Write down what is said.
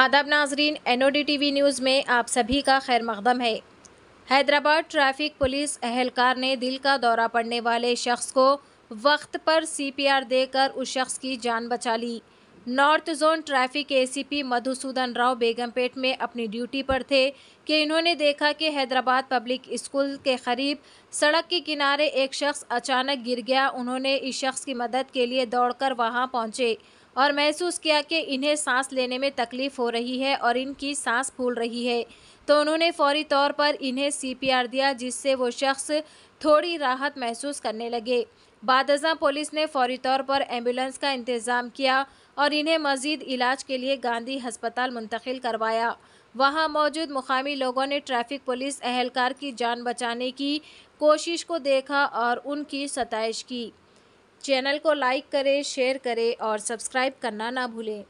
आदाब नाजरीन N O D T V news में आप सभी का खैर मकदम है हैदराबाद ट्रैफिक पुलिस अहलकार ने दिल का दौरा पड़ने वाले शख्स को वक्त पर सीपीआर देकर उस शख्स की जान बचा ली north zone traffic ACP Madhusudan Rao Begumpet में अपनी ड्यूटी पर थे कि इन्होंने देखा कि हैदराबाद पब्लिक स्कूल के करीब सड़क के किनारे एक शख्स अचानक गिर गया उन्होंने इस शख्स की मदद के लिए दौड़कर वहां पहुंचे और महसूस किया कि इन्हें सांस लेने में तकलीफ हो रही है और इनकी सांस फूल रही है तो उन्होंने फौरी तौर पर इन्हें सीपीआर दिया जिससे वो शख्स थोड़ी राहत महसूस करने लगे बाद पुलिस ने फौरी तौर पर एम्बुलेंस का इंतज़ाम किया और इन्हें मजीद इलाज के लिए गांधी हस्पताल मुंतकिल करवाया वहां मौजूद मुकामी लोगों ने ट्रैफिक पुलिस अहलकार की जान बचाने की कोशिश को देखा और उनकी सतश की चैनल को लाइक करें शेयर करें और सब्सक्राइब करना ना भूलें